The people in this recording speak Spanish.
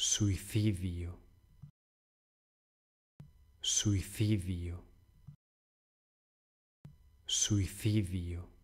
suicidio, suicidio, suicidio.